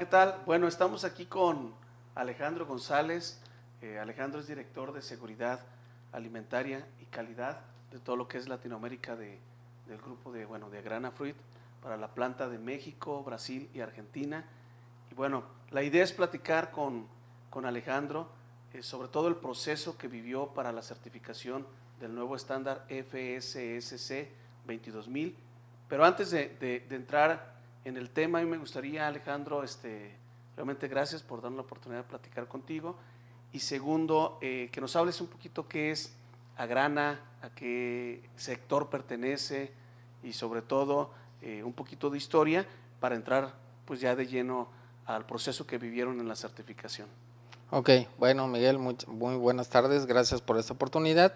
¿qué tal? Bueno, estamos aquí con Alejandro González. Eh, Alejandro es director de seguridad alimentaria y calidad de todo lo que es Latinoamérica de, del grupo de, bueno, de Grana Fruit para la planta de México, Brasil y Argentina. Y bueno, la idea es platicar con, con Alejandro eh, sobre todo el proceso que vivió para la certificación del nuevo estándar FSSC 22000. Pero antes de, de, de entrar en el tema. Y me gustaría, Alejandro, este, realmente gracias por darnos la oportunidad de platicar contigo. Y segundo, eh, que nos hables un poquito qué es Agrana, a qué sector pertenece y sobre todo eh, un poquito de historia para entrar pues ya de lleno al proceso que vivieron en la certificación. Ok, bueno Miguel, muy, buenas tardes, gracias por esta oportunidad.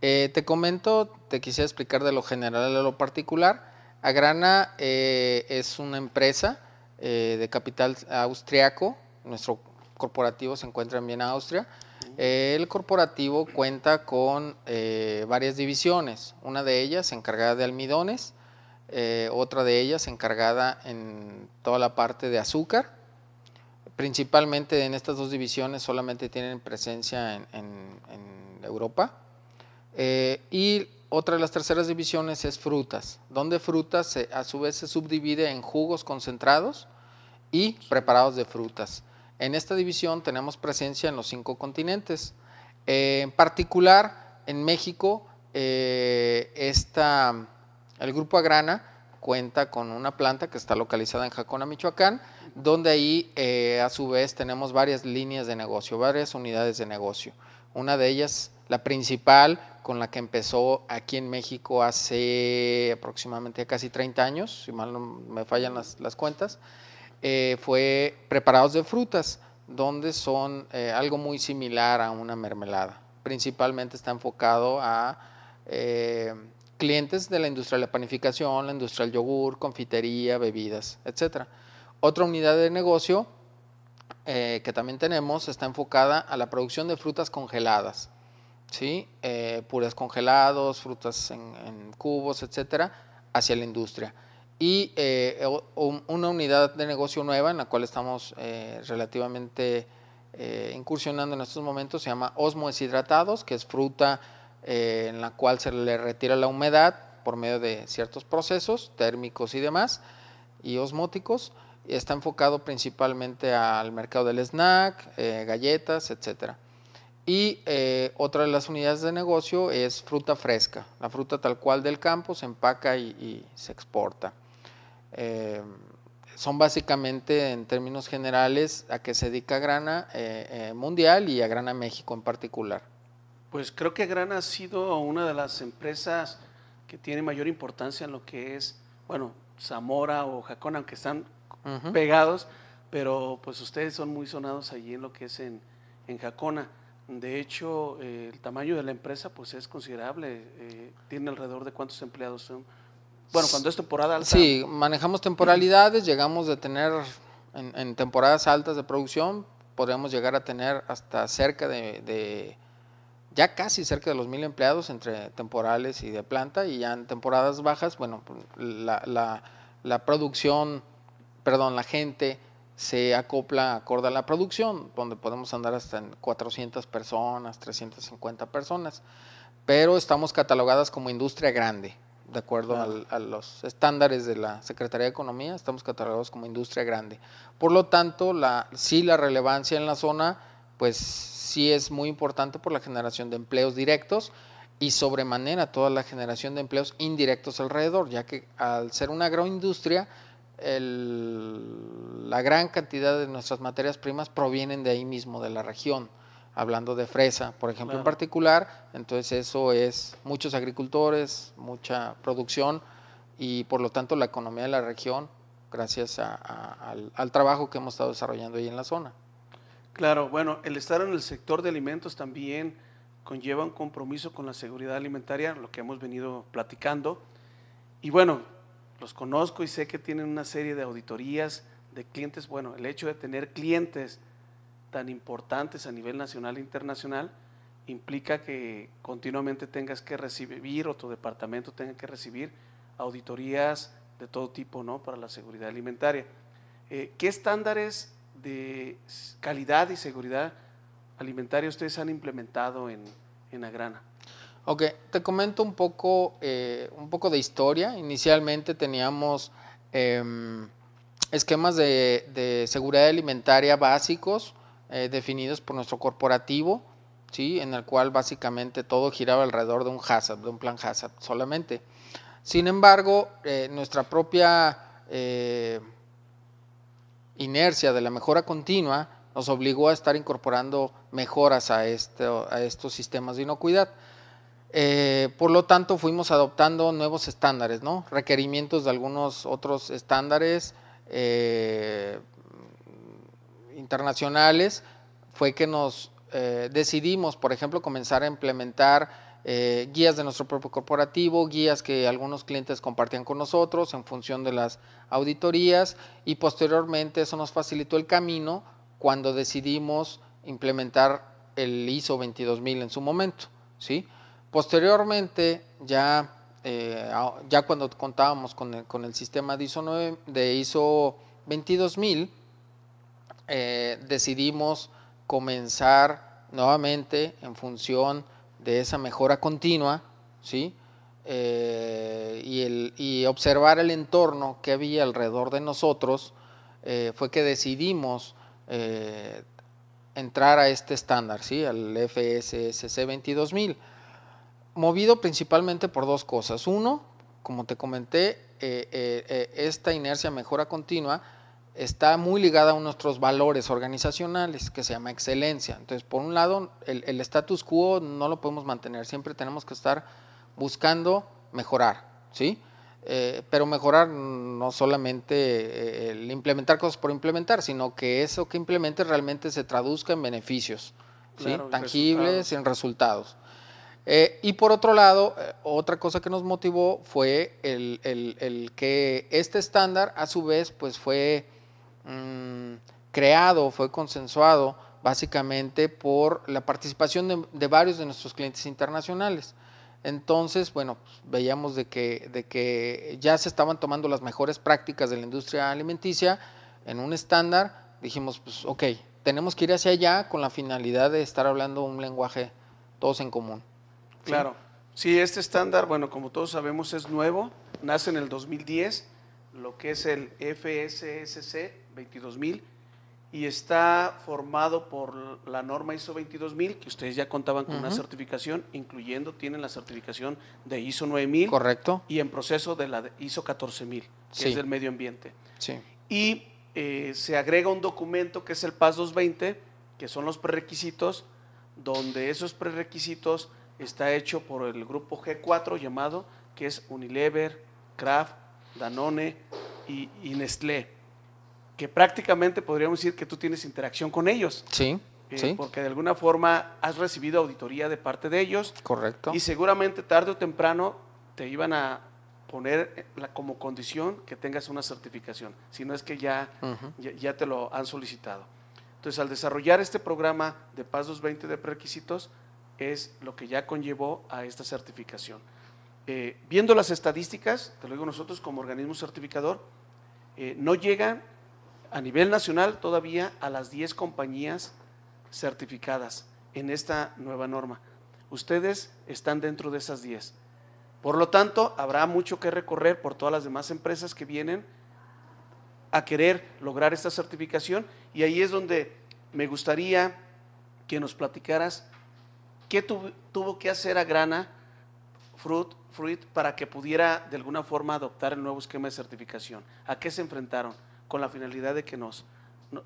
Eh, te comento, te quisiera explicar de lo general a lo particular. Agrana eh, es una empresa eh, de capital austriaco, nuestro corporativo se encuentra en Viena, Austria. El corporativo cuenta con eh, varias divisiones, una de ellas encargada de almidones, otra de ellas encargada en toda la parte de azúcar. Principalmente en estas dos divisiones solamente tienen presencia en, Europa. y otra de las terceras divisiones es frutas, donde frutas a su vez se subdivide en jugos concentrados y preparados de frutas. En esta división tenemos presencia en los cinco continentes. Eh, en particular, en México, eh, el grupo Agrana cuenta con una planta que está localizada en Jacona, Michoacán, donde ahí eh, a su vez tenemos varias líneas de negocio, varias unidades de negocio. Una de ellas la principal con la que empezó aquí en México hace aproximadamente casi 30 años, si mal no me fallan las, cuentas, eh, fue preparados de frutas, donde son eh, algo muy similar a una mermelada. Principalmente está enfocado a eh, clientes de la industria de la panificación, la industria del yogur, confitería, bebidas, etc. Otra unidad de negocio que también tenemos está enfocada a la producción de frutas congeladas ¿sí? Eh, puras congelados, frutas en, cubos, etcétera, hacia la industria. Y eh, una unidad de negocio nueva en la cual estamos eh, relativamente incursionando en estos momentos se llama Osmo Deshidratados, que es fruta en la cual se le retira la humedad por medio de ciertos procesos térmicos y demás, y osmóticos. Está enfocado principalmente al mercado del snack, galletas, etcétera. Y eh, otra de las unidades de negocio es fruta fresca. La fruta tal cual del campo se empaca y, se exporta. Eh, son básicamente en términos generales a que se dedica Grana eh, Mundial y a Grana México en particular. Pues creo que Grana ha sido una de las empresas que tiene mayor importancia en lo que es, bueno, Zamora o Jacona, aunque están pegados, pero pues ustedes son muy sonados allí en lo que es en Jacona. De hecho, eh, el tamaño de la empresa pues es considerable. Eh, tiene alrededor de cuántos empleados son. Bueno, cuando es temporada alta. Sí, manejamos temporalidades, llegamos a tener en, temporadas altas de producción, podríamos llegar a tener hasta cerca de, ya casi cerca de los mil empleados entre temporales y de planta, y ya en temporadas bajas, bueno, la, la producción, perdón, la gente se acopla acorde a la producción, donde podemos andar hasta en 400 personas, 350 personas, pero estamos catalogadas como industria grande, de acuerdo a los estándares de la Secretaría de Economía, estamos catalogados como industria grande. Por lo tanto, la, sí la relevancia en la zona, pues sí es muy importante por la generación de empleos directos y sobremanera toda la generación de empleos indirectos alrededor, ya que al ser una agroindustria, la gran cantidad de nuestras materias primas provienen de ahí mismo, de la región. Hablando de fresa, por ejemplo, en particular, entonces eso es muchos agricultores, mucha producción y por lo tanto la economía de la región gracias al, al, trabajo que hemos estado desarrollando ahí en la zona. Claro, bueno, el estar en el sector de alimentos también conlleva un compromiso con la seguridad alimentaria, lo que hemos venido platicando. Y bueno, los conozco y sé que tienen una serie de auditorías de clientes. Bueno, el hecho de tener clientes tan importantes a nivel nacional e internacional implica que continuamente tengas que recibir o tu departamento tenga que recibir auditorías de todo tipo ¿no? para la seguridad alimentaria. Eh, ¿Qué estándares de calidad y seguridad alimentaria ustedes han implementado en, en Agrana? Ok, te comento un poco, eh, un poco de historia. Inicialmente teníamos em, esquemas de, seguridad alimentaria básicos eh, definidos por nuestro corporativo, en el cual básicamente todo giraba alrededor de un hazard, de un plan hazard solamente. Sin embargo, eh, nuestra propia inercia de la mejora continua nos obligó a estar incorporando mejoras a, este, a estos sistemas de inocuidad. Eh, por lo tanto, fuimos adoptando nuevos estándares, requerimientos de algunos otros estándares eh, internacionales. Fue que nos eh, decidimos, por ejemplo, comenzar a implementar guías de nuestro propio corporativo, guías que algunos clientes compartían con nosotros en función de las auditorías y posteriormente eso nos facilitó el camino cuando decidimos implementar el ISO 22000 en su momento. ¿sí? Posteriormente, ya, eh, ya cuando contábamos con el, sistema de ISO, 9, de ISO 22000, eh, decidimos comenzar nuevamente en función de esa mejora continua, ¿sí? Eh, y, observar el entorno que había alrededor de nosotros, fue que decidimos entrar a este estándar, ¿sí? al FSSC 22000 movido principalmente por dos cosas. Uno, como te comenté, eh, eh, eh, esta inercia mejora continua está muy ligada a nuestros valores organizacionales, que se llama excelencia. Entonces, por un lado, el, status quo no lo podemos mantener, siempre tenemos que estar buscando mejorar, ¿sí? pero mejorar no solamente el implementar cosas por implementar, sino que eso que implemente realmente se traduzca en beneficios, tangibles, en resultados. Eh, y por otro lado, eh, otra cosa que nos motivó fue el, que este estándar, a su vez, pues fue mm, creado, fue consensuado básicamente por la participación de, varios de nuestros clientes internacionales. Entonces, bueno, pues, veíamos de que, de que ya se estaban tomando las mejores prácticas de la industria alimenticia en un estándar. Dijimos, pues, ok, tenemos que ir hacia allá con la finalidad de estar hablando un lenguaje todos en común. Claro. Sí, este estándar, bueno, como todos sabemos, es nuevo, nace en el 2010, lo que es el FSSC 22000 y está formado por la norma ISO 22000, que ustedes ya contaban con una certificación, incluyendo tienen la certificación de ISO 9000. Correcto. Y en proceso de la de ISO 14000, que es del medio ambiente. Sí. Y eh, se agrega un documento que es el PAS 220, que son los prerequisitos, donde esos prerequisitos está hecho por el grupo G4 llamado, que es Unilever, Kraft, Danone y, Nestlé, que prácticamente podríamos decir que tú tienes interacción con ellos. Sí. Eh, sí. Porque de alguna forma has recibido auditoría de parte de ellos. Correcto. Y seguramente tarde o temprano te iban a poner la, como condición que tengas una certificación, si no es que ya, ya, te lo han solicitado. Entonces, al desarrollar este programa de PASOS 220 de requisitos, es lo que ya conllevó a esta certificación. Eh, viendo las estadísticas, te lo digo nosotros como organismo certificador, eh, no llegan a nivel nacional todavía a las 10 compañías certificadas en esta nueva norma. Ustedes están dentro de esas 10. Por lo tanto, habrá mucho que recorrer por todas las demás empresas que vienen a querer lograr esta certificación y ahí es donde me gustaría que nos platicaras ¿Qué tuvo que hacer Agrana Fruit, Fruit para que pudiera de alguna forma adoptar el nuevo esquema de certificación? ¿A qué se enfrentaron? Con la finalidad de que nos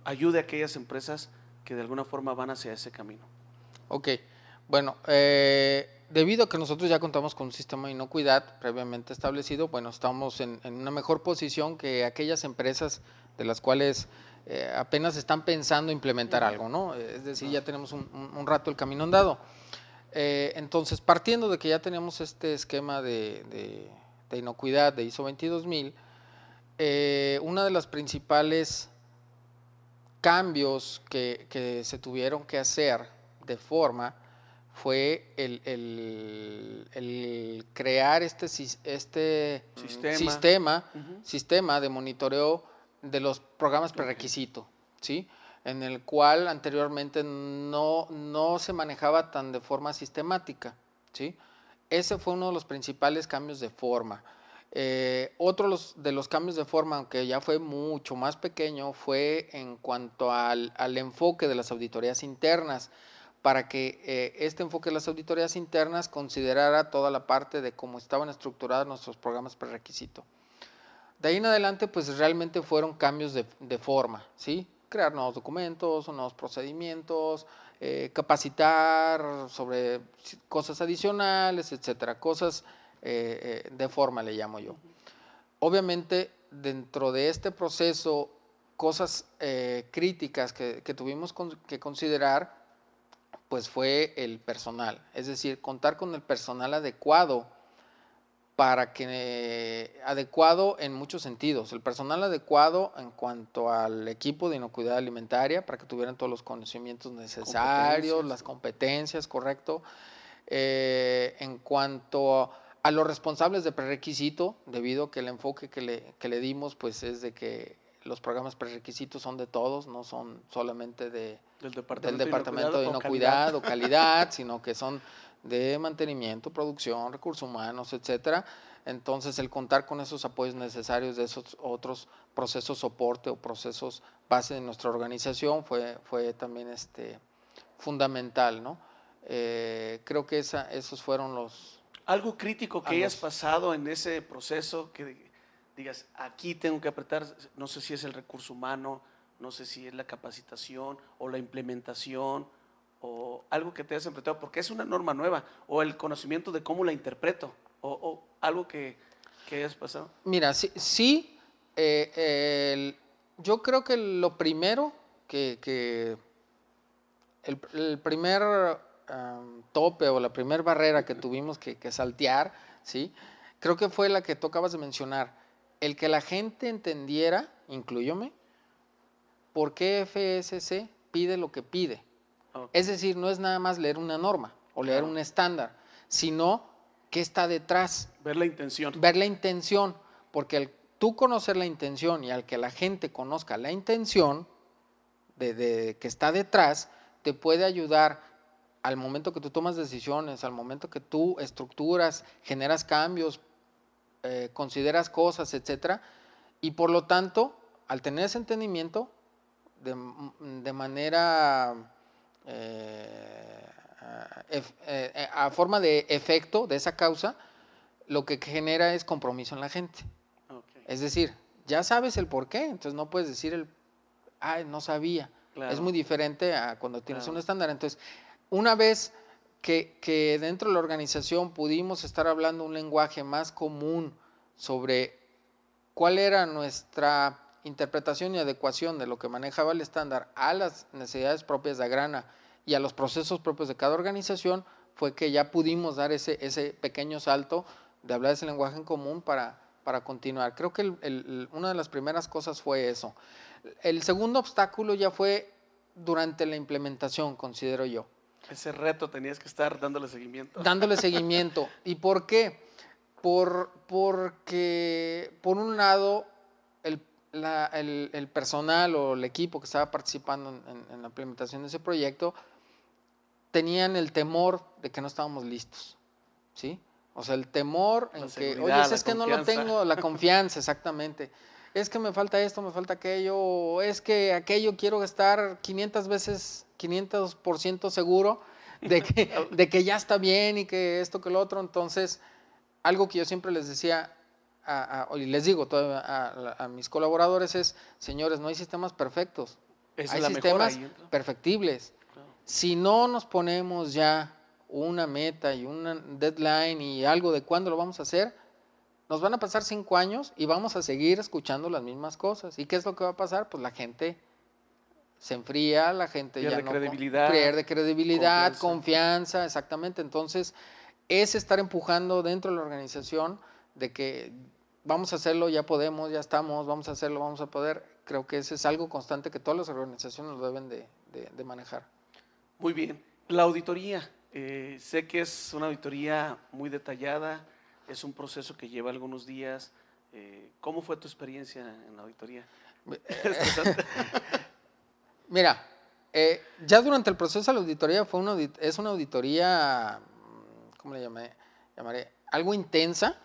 ayude a aquellas empresas que de alguna forma van hacia ese camino. Ok, bueno, eh, debido a que nosotros ya contamos con un sistema de inocuidad previamente establecido, bueno, estamos en una mejor posición que aquellas empresas de las cuales eh, apenas están pensando implementar algo, ¿no? Es decir, ya tenemos un, rato el camino andado. Eh, entonces, partiendo de que ya tenemos este esquema de, inocuidad de ISO 22000, eh, una de las principales cambios que, se tuvieron que hacer de forma fue el, crear este, este, sistema, sistema de monitoreo de los programas prerequisito, ¿sí? En el cual anteriormente no, no se manejaba tan de forma sistemática, ¿sí? Ese fue uno de los principales cambios de forma. Eh, otro de los cambios de forma, aunque ya fue mucho más pequeño, fue en cuanto al, enfoque de las auditorías internas, para que eh, este enfoque de las auditorías internas considerara toda la parte de cómo estaban estructurados nuestros programas prerequisito. De ahí en adelante, pues realmente fueron cambios de, forma, ¿sí? Crear nuevos documentos, nuevos procedimientos, eh, capacitar sobre cosas adicionales, etcétera, cosas eh, eh, de forma le llamo yo. Obviamente, dentro de este proceso, cosas críticas que, tuvimos que considerar, pues fue el personal, es decir, contar con el personal adecuado para que eh, adecuado en muchos sentidos. El personal adecuado en cuanto al equipo de inocuidad alimentaria, para que tuvieran todos los conocimientos necesarios, las competencias, correcto. Eh, en cuanto a, los responsables de prerequisito, debido a que el enfoque que le, dimos pues, es de que los programas prerequisitos son de todos, no son solamente de, del Departamento, de Inocuidad, o calidad, sino que son de mantenimiento, producción, recursos humanos, etcétera. Entonces, el contar con esos apoyos necesarios de esos otros procesos soporte o procesos base de nuestra organización fue, fue también este, fundamental, eh, creo que esos fueron los... Algo crítico que ah, hayas pasado en ese proceso que digas, aquí tengo que apretar, no sé si es el recurso humano, no sé si es la capacitación o la implementación, o algo que te hayas enfrentado, porque es una norma nueva, o el conocimiento de cómo la interpreto, o, algo que, que, hayas pasado? Mira, sí, sí eh, yo creo que lo primero que, el, primer tope o la primera barrera que tuvimos que, saltear, ¿sí? creo que fue la que tú de mencionar, el que la gente entendiera, incluyóme, por qué FSC pide lo que pide. Es decir, no es nada más leer una norma o leer un estándar, sino qué está detrás. Ver la intención. Ver la intención, porque al tú conocer la intención y al que la gente conozca la intención de, que está detrás, te puede ayudar al momento que tú tomas decisiones, al momento que tú estructuras, generas cambios, eh, consideras cosas, etcétera, y por lo tanto, al tener ese entendimiento, de manera eh, eh, eh, a, forma de efecto de esa causa, lo que genera es compromiso en la gente. Es decir, ya sabes el por qué, entonces no puedes decir el, ay, no sabía. Es muy diferente a cuando tienes un estándar. Entonces, una vez que, que, dentro de la organización pudimos estar hablando un lenguaje más común sobre cuál era nuestra interpretación y adecuación de lo que manejaba el estándar a las necesidades propias de Agrana y a los procesos propios de cada organización, fue que ya pudimos dar ese, ese pequeño salto de hablar ese lenguaje en común para, para continuar. Creo que una de las primeras cosas fue eso. El segundo obstáculo ya fue durante la implementación, considero yo. Ese reto tenías que estar dándole seguimiento. Dándole seguimiento. ¿Y por qué? Por, porque, por un lado, el, personal o el equipo que estaba participando en, la implementación de ese proyecto tenían el temor de que no estábamos listos, ¿sí? O sea, el temor en que, oye, es que no lo tengo, la confianza, exactamente. Es que me falta esto, me falta aquello, es que aquello quiero estar 500 veces, 500% seguro de de que ya está bien y que esto, que lo otro. Entonces, algo que yo siempre les decía, y les digo a, mis colaboradores es, señores, no hay sistemas perfectos, hay sistemas perfectibles. Si no nos ponemos ya una meta y un deadline y algo de cuándo lo vamos a hacer, nos van a pasar cinco años y vamos a seguir escuchando las mismas cosas. ¿Y qué es lo que va a pasar? Pues la gente se enfría, la gente ya no credibilidad, pierde credibilidad, confianza. confianza, exactamente. Entonces, es estar empujando dentro de la organización de que vamos a hacerlo, ya podemos, ya estamos, vamos a hacerlo, vamos a poder. Creo que ese es algo constante que todas las organizaciones deben de, manejar. Muy bien. La auditoría, eh, sé que es una auditoría muy detallada, es un proceso que lleva algunos días. Eh, ¿Cómo fue tu experiencia en la auditoría? Mira, eh, ya durante el proceso de la auditoría fue es una auditoría, ¿cómo le llamé? llamaré? Algo intensa,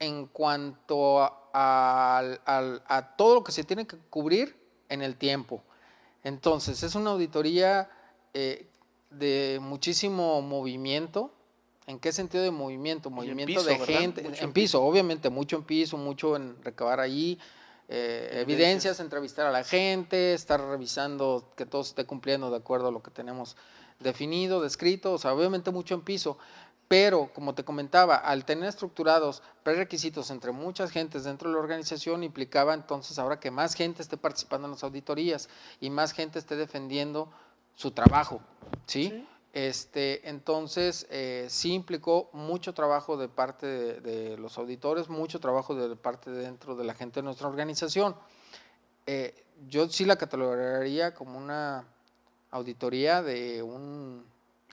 en cuanto a, todo lo que se tiene que cubrir en el tiempo. Entonces, es una auditoría eh, de muchísimo movimiento. ¿En qué sentido de movimiento? Movimiento de gente. en piso, obviamente, mucho en piso, mucho en recabar ahí. Eh, evidencias, entrevistar a la gente, estar revisando que todo esté cumpliendo de acuerdo a lo que tenemos definido, descrito, o sea, obviamente mucho en piso, pero, como te comentaba, al tener estructurados prerequisitos entre muchas gentes dentro de la organización, implicaba entonces ahora que más gente esté participando en las auditorías y más gente esté defendiendo su trabajo, ¿sí? este, entonces, eh, sí implicó mucho trabajo de parte de, los auditores, mucho trabajo de parte dentro de la gente de nuestra organización. Eh, yo sí la catalogaría como una auditoría de un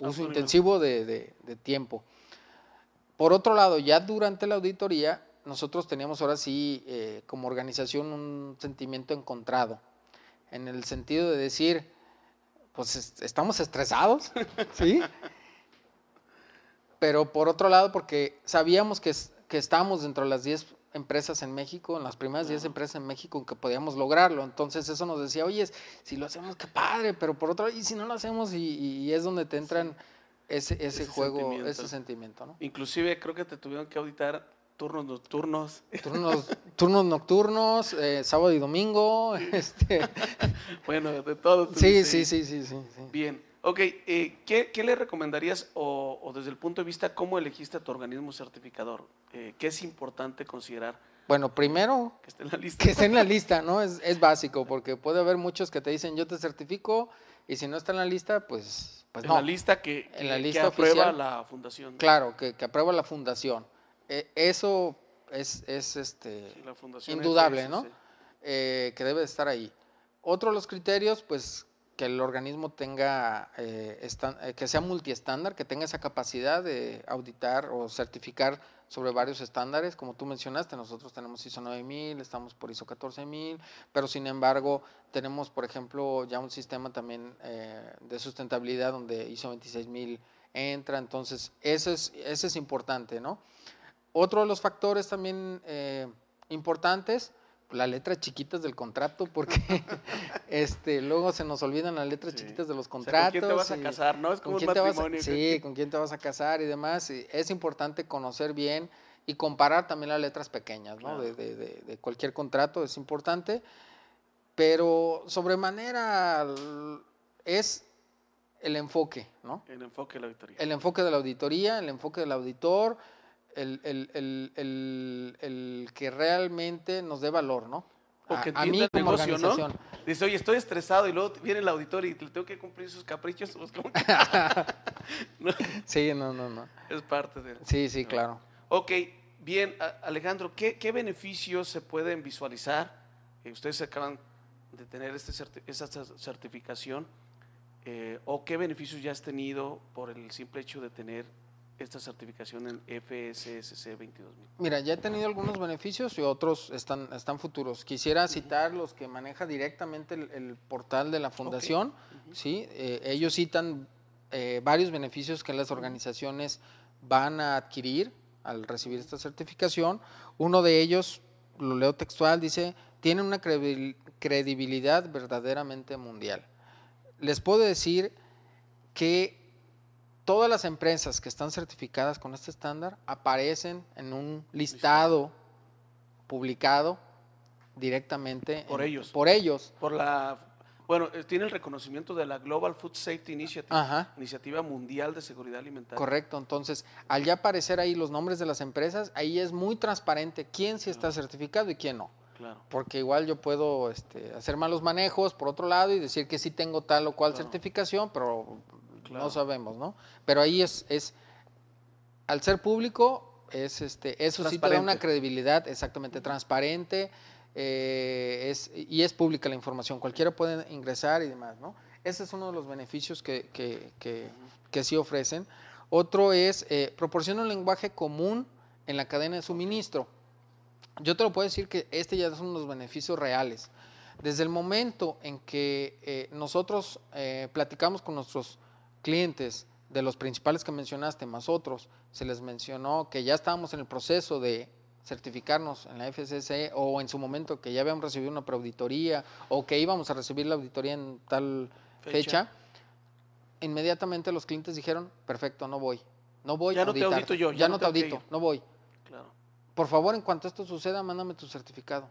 uso intensivo de, tiempo. Por otro lado, ya durante la auditoría, nosotros teníamos ahora sí eh, como organización un sentimiento encontrado, en el sentido de decir, pues estamos estresados, ¿sí? Pero por otro lado, porque sabíamos que, estamos dentro de las 10 empresas en México, en las primeras 10 empresas en México que podíamos lograrlo. Entonces eso nos decía, oye, si lo hacemos, qué padre, pero por otro lado, y si no lo hacemos, y, es donde te entran ese, juego, ese sentimiento. ¿no? Inclusive creo que te tuvieron que auditar turnos nocturnos. Turnos, turnos nocturnos, eh, sábado y domingo. Este. bueno, de todo. sí, sí, sí, sí, sí. Bien. Ok, eh, ¿qué, le recomendarías o, desde el punto de vista cómo elegiste tu organismo certificador? Eh, ¿Qué es importante considerar? Bueno, primero, que esté en la lista. Que esté en la lista, ¿no? Es, básico, porque puede haber muchos que te dicen yo te certifico y si no está en la lista, pues, pues no. La lista que, en la lista que aprueba la fundación. Claro, que, aprueba la fundación. eso es, este, indudable, ¿no? Eh, que debe de estar ahí. Otro de los criterios, pues que el organismo tenga, eh, eh, que sea multiestándar, que tenga esa capacidad de auditar o certificar sobre varios estándares, como tú mencionaste, nosotros tenemos ISO 9000, estamos por ISO 14000, pero sin embargo tenemos, por ejemplo, ya un sistema también eh, de sustentabilidad donde ISO 26000 entra, entonces eso es, es importante, ¿no? Otro de los factores también importantes las letras chiquitas del contrato porque este luego se nos olvidan las letras chiquitas de los contratos. ¿Con quién te vas a casar? ¿No? Es como un matrimonio. sí, con quién te vas a casar y demás. es importante conocer bien y comparar también las letras pequeñas, ¿no? De, de, cualquier contrato es importante. Pero sobremanera es el enfoque, ¿no? El enfoque de la auditoría. El enfoque de la auditoría, el enfoque del auditor el, que realmente nos dé valor, ¿no? Porque que a, mí Dice, oye, estoy estresado y luego viene el auditor y le tengo que cumplir sus caprichos. Pues, sí, no, no, no. Es parte de... Sí, sí, claro. Ok, bien, Alejandro, ¿qué, beneficios se pueden visualizar? Eh, ustedes acaban de tener este esa certificación. Eh, ¿O qué beneficios ya has tenido por el simple hecho de tener esta certificación en FSSC 22000? Mira, ya he tenido algunos beneficios y otros están, están futuros. Quisiera citar los que maneja directamente el, portal de la fundación. ¿sí? Eh, ellos citan eh, varios beneficios que las organizaciones van a adquirir al recibir esta certificación. Uno de ellos, lo leo textual, dice, tiene una credibilidad verdaderamente mundial. Les puedo decir que todas las empresas que están certificadas con este estándar aparecen en un listado publicado directamente por ellos. Por ellos. Por la bueno, eh, tiene el reconocimiento de la Global Food Safety Initiative, Iniciativa Mundial de Seguridad Alimentaria. Correcto, entonces, al ya aparecer ahí los nombres de las empresas, ahí es muy transparente quién sí está certificado y quién no. Claro. Porque igual yo puedo este, hacer malos manejos por otro lado y decir que sí tengo tal o cual certificación, pero no sabemos, ¿no? Pero ahí es, es, al ser público, es este, eso sí una credibilidad exactamente transparente eh, y es pública la información. Cualquiera puede ingresar y demás, ¿no? Ese es uno de los beneficios que, sí ofrecen. Otro es, eh, proporciona un lenguaje común en la cadena de suministro. Yo te lo puedo decir que este ya son los beneficios reales. Desde el momento en que eh, nosotros platicamos con nuestros clientes de los principales que mencionaste, más otros, se les mencionó que ya estábamos en el proceso de certificarnos en la FCC o en su momento que ya habíamos recibido una preauditoría o que íbamos a recibir la auditoría en tal fecha, inmediatamente los clientes dijeron, perfecto, no voy, no voy ya no te audito yo, ya, no, te audito, no voy. Por favor, en cuanto esto suceda, mándame tu certificado.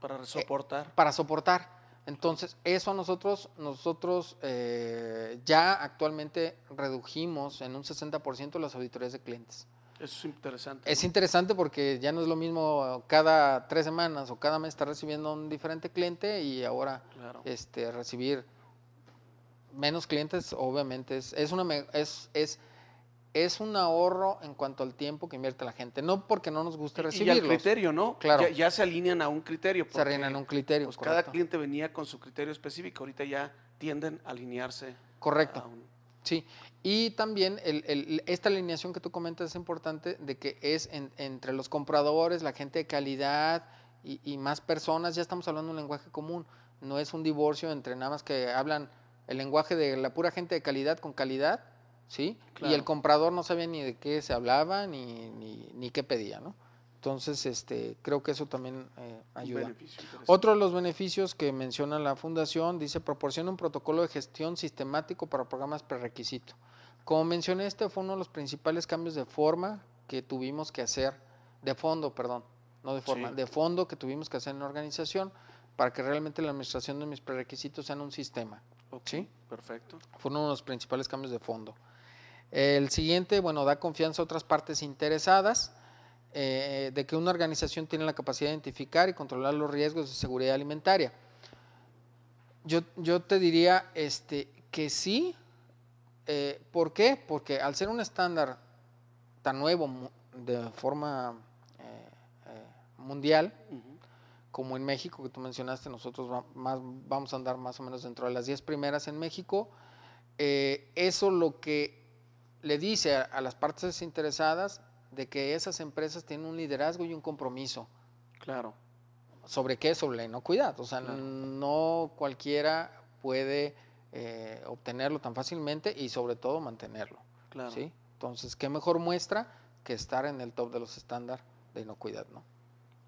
Para eh, soportar. para soportar. Entonces, eso nosotros, nosotros eh, ya actualmente redujimos en un 60% las auditorías de clientes. Eso es interesante. Es interesante porque ya no es lo mismo cada tres semanas o cada mes estar recibiendo un diferente cliente y ahora este, recibir menos clientes, obviamente, es, es una... Es, es es un ahorro en cuanto al tiempo que invierte la gente, no porque no nos guste recibir Y el criterio, ¿no? Claro. Ya, se alinean a un criterio. Se alinean a un criterio, pues, Cada cliente venía con su criterio específico, ahorita ya tienden a alinearse. Correcto. Sí, y también esta alineación que tú comentas es importante de que es entre los compradores, la gente de calidad y, y más personas, ya estamos hablando un lenguaje común, no es un divorcio entre nada más que hablan el lenguaje de la pura gente de calidad con calidad ¿sí? Y el comprador no sabía ni de qué se hablaba ni, ni, qué pedía, ¿no? Entonces, este, creo que eso también eh, ayuda. Otro de los beneficios que menciona la fundación dice proporciona un protocolo de gestión sistemático para programas prerequisito. Como mencioné, este fue uno de los principales cambios de forma que tuvimos que hacer, de fondo, perdón, no de forma, de fondo que tuvimos que hacer en la organización para que realmente la administración de mis prerequisitos sea en un sistema. ¿sí? Perfecto. Fue uno de los principales cambios de fondo. El siguiente, bueno, da confianza a otras partes interesadas eh, de que una organización tiene la capacidad de identificar y controlar los riesgos de seguridad alimentaria. Yo, yo te diría este, que sí. Eh, ¿Por qué? Porque al ser un estándar tan nuevo de forma eh, mundial, como en México, que tú mencionaste, nosotros más, vamos a andar más o menos dentro de las 10 primeras en México, eso lo que le dice a, las partes interesadas de que esas empresas tienen un liderazgo y un compromiso. Claro. ¿Sobre qué? Sobre la inocuidad. O sea, no cualquiera puede eh, obtenerlo tan fácilmente y sobre todo mantenerlo. Claro. ¿sí? Entonces, ¿qué mejor muestra que estar en el top de los estándares de inocuidad? ¿no?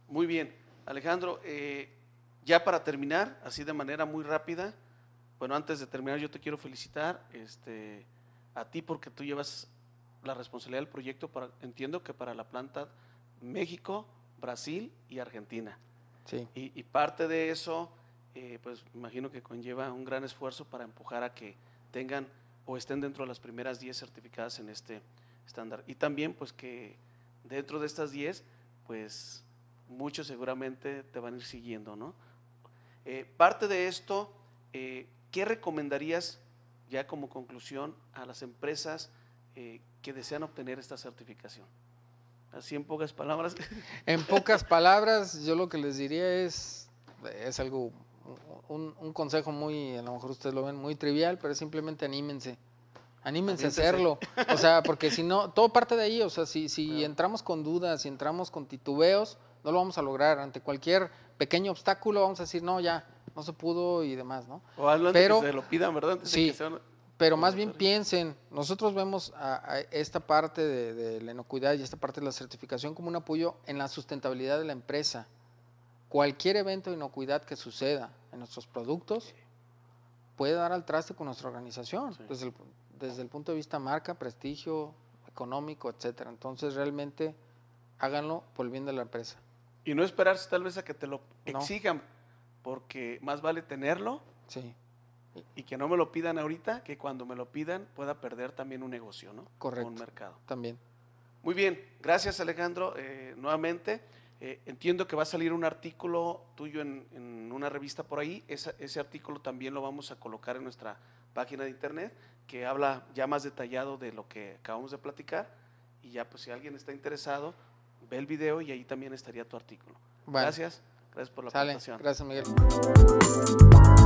Muy bien. Alejandro, eh, ya para terminar, así de manera muy rápida, bueno, antes de terminar yo te quiero felicitar. Este, a ti porque tú llevas la responsabilidad del proyecto, para, entiendo que para la planta México, Brasil y Argentina. Y, parte de eso, eh, pues imagino que conlleva un gran esfuerzo para empujar a que tengan o estén dentro de las primeras 10 certificadas en este estándar. Y también, pues que dentro de estas 10, pues muchos seguramente te van a ir siguiendo, ¿no? Eh, parte de esto, eh, ¿qué recomendarías ya como conclusión a las empresas eh, que desean obtener esta certificación? Así en pocas palabras. En pocas palabras, yo lo que les diría es, es algo, un, consejo muy, a lo mejor ustedes lo ven muy trivial, pero simplemente anímense. Anímense, a hacerlo. O sea, porque si no, todo parte de ahí. O sea, si, si entramos con dudas, si entramos con titubeos, no lo vamos a lograr. Ante cualquier pequeño obstáculo vamos a decir, no, ya, no se pudo y demás, ¿no? O hablan de que se lo pidan, ¿verdad? sí, pero más bien piensen, nosotros vemos esta parte de, la inocuidad y esta parte de la certificación como un apoyo en la sustentabilidad de la empresa. Cualquier evento de inocuidad que suceda en nuestros productos puede dar al traste con nuestra organización, desde, el, punto de vista marca, prestigio, económico, etcétera. Entonces, realmente háganlo por el bien de la empresa. Y no esperarse tal vez a que te lo exijan porque más vale tenerlo y que no me lo pidan ahorita que cuando me lo pidan pueda perder también un negocio, ¿no? Correcto. un mercado. También. Muy bien, gracias Alejandro eh, nuevamente. Eh, entiendo que va a salir un artículo tuyo en, una revista por ahí. ese artículo también lo vamos a colocar en nuestra página de internet que habla ya más detallado de lo que acabamos de platicar. Y ya, pues si alguien está interesado, ve el video y ahí también estaría tu artículo. Gracias. Gracias por la Sale. Gracias, Miguel.